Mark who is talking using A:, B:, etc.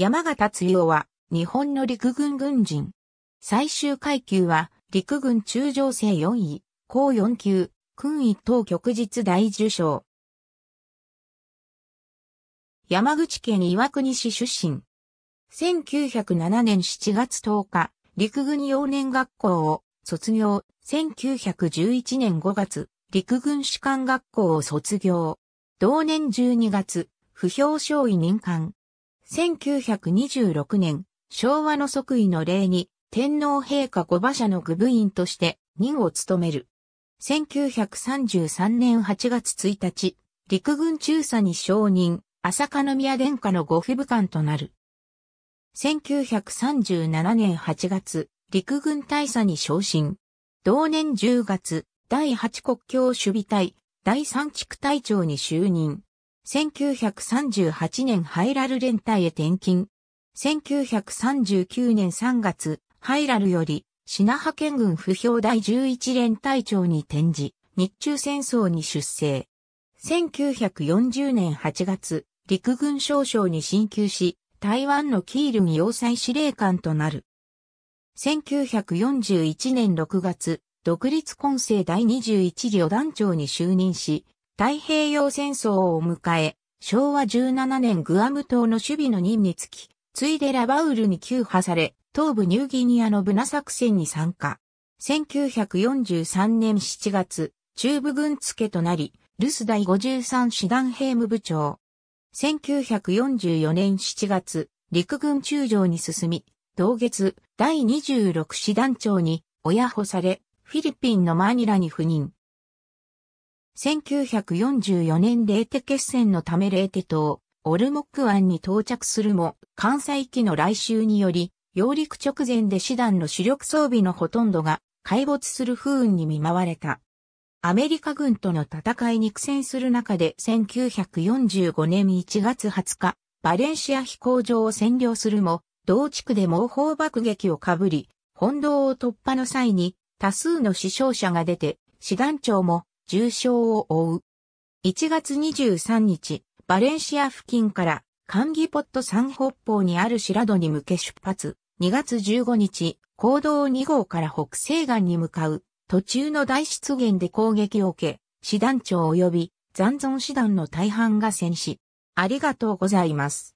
A: 山形つよは、日本の陸軍軍人。最終階級は、陸軍中将生4位、高4級、勲位等旭日大受賞。山口県岩国市出身。1907年7月10日、陸軍幼年学校を卒業。1911年5月、陸軍士官学校を卒業。同年12月、不評少尉任官。1926年、昭和の即位の礼に、天皇陛下御馬車の具部員として任を務める。1933年8月1日、陸軍中佐に承認、朝香宮殿下の御父部官となる。1937年8月、陸軍大佐に昇進。同年10月、第8国境守備隊、第3地区隊長に就任。1938年ハイラル連隊へ転勤。1939年3月、ハイラルより、品派遣軍不評第11連隊長に転じ、日中戦争に出征。1940年8月、陸軍少将に進級し、台湾のキールに要塞司令官となる。1941年6月、独立混成第21旅団長に就任し、太平洋戦争を迎え、昭和17年グアム島の守備の任につき、ついでラバウルに急破され、東部ニューギニアのブナ作戦に参加。1943年7月、中部軍付となり、ルス第53師団兵務部長。1944年7月、陸軍中将に進み、同月、第26師団長に、親保され、フィリピンのマニラに赴任。1944年レーテ決戦のためレーテ島、オルモック湾に到着するも、関西機の来襲により、揚陸直前で師団の主力装備のほとんどが壊没する不運に見舞われた。アメリカ軍との戦いに苦戦する中で1945年1月20日、バレンシア飛行場を占領するも、同地区で猛砲爆撃をかぶり、本堂を突破の際に多数の死傷者が出て、師団長も重傷を負う。1月23日、バレンシア付近からカンギポット山北方にある白ドに向け出発。2月15日、行動2号から北西岸に向かう。途中の大出現で攻撃を受け、師団長及び残存師団の大半が戦死。ありがとうございます。